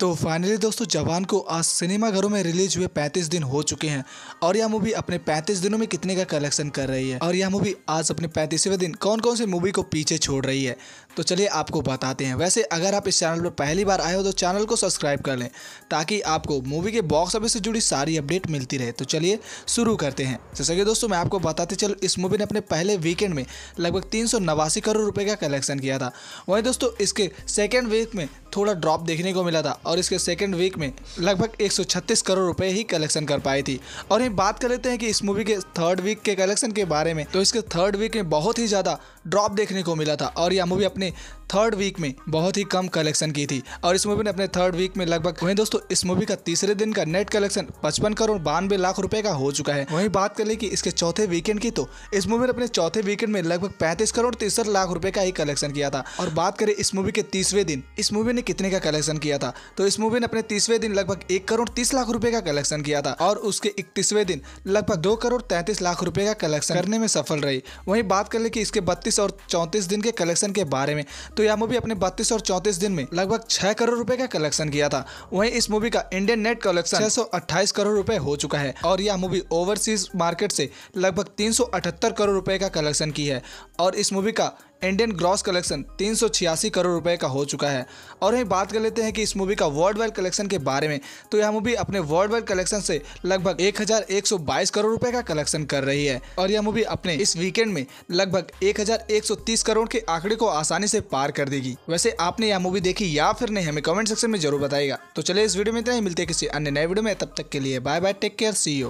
तो फाइनली दोस्तों जवान को आज सिनेमा घरों में रिलीज हुए 35 दिन हो चुके हैं और यह मूवी अपने 35 दिनों में कितने का कलेक्शन कर रही है और यह मूवी आज अपने 35वें दिन कौन कौन से मूवी को पीछे छोड़ रही है तो चलिए आपको बताते हैं वैसे अगर आप इस चैनल पर पहली बार आए हो तो चैनल को सब्सक्राइब कर लें ताकि आपको मूवी के बॉक्स ऑफिस से जुड़ी सारी अपडेट मिलती रहे तो चलिए शुरू करते हैं जैसा कि दोस्तों मैं आपको बताते चलो इस मूवी ने अपने पहले वीकेंड में लगभग तीन करोड़ रुपये का कलेक्शन किया था वहीं दोस्तों इसके सेकेंड वीक में थोड़ा ड्रॉप देखने को मिला था और इसके सेकेंड वीक में लगभग 136 करोड़ रुपए ही कलेक्शन कर पाई थी और ये बात कर लेते हैं कि इस मूवी के थर्ड वीक के कलेक्शन के बारे में तो इसके थर्ड वीक में बहुत ही ज़्यादा ड्रॉप देखने को मिला था और यह मूवी अपने थर्ड वीक में बहुत ही कम कलेक्शन की थी और इस मूवी ने अपने थर्ड वीक में लगभग वहीं दोस्तों इस मूवी का तीसरे दिन का नेट कलेक्शन पचपन करोड़ बानवे लाख रुपए का हो चुका है वहीं बात कर ले कि इसके चौथे वीकेंड की तो इस मूवी ने अपने चौथे वीकेंड में लगभग पैंतीस करोड़ तिरसठ लाख रुपए का ही कलेक्शन किया था और बात करें इस मूवी के तीसरे दिन इस मूवी ने कितने का कलेक्शन किया था तो इस मूवी ने अपने तीसवें दिन लगभग एक करोड़ तीस लाख रुपए का कलेक्शन किया था और उसके इकतीसवें दिन लगभग दो करोड़ तैंतीस लाख रुपए का कलेक्शन करने में सफल रही वहीं बात कर ले कि इसके बत्तीस और चौंतीस दिन के कलेक्शन के बारे में तो यह मूवी अपने बत्तीस और चौंतीस दिन में लगभग छह करोड़ रुपए का कलेक्शन किया था वहीं इस मूवी का इंडियन नेट कलेक्शन छह करोड़ रुपए हो चुका है और यह मूवी ओवरसीज मार्केट से लगभग तीन करोड़ रुपए का कलेक्शन की है और इस मूवी का इंडियन ग्रॉस कलेक्शन तीन करोड़ रुपए का हो चुका है और यही बात कर लेते हैं कि इस मूवी का वर्ल्ड वाइड कलेक्शन के बारे में तो यह मूवी अपने वर्ल्ड वाइड कलेक्शन से लगभग 1122 करोड़ रुपए का कलेक्शन कर रही है और यह मूवी अपने इस वीकेंड में लगभग 1130 करोड़ के आंकड़े को आसानी से पार कर देगी वैसे आपने यह मूवी देखी या फिर नहीं हमें कमेंट सेक्शन में जरूर बताएगा तो चलिए इस वीडियो में इतना ही मिलते किसी अन्य नए वीडियो में तब तक के लिए बाय बाय टेक केयर सी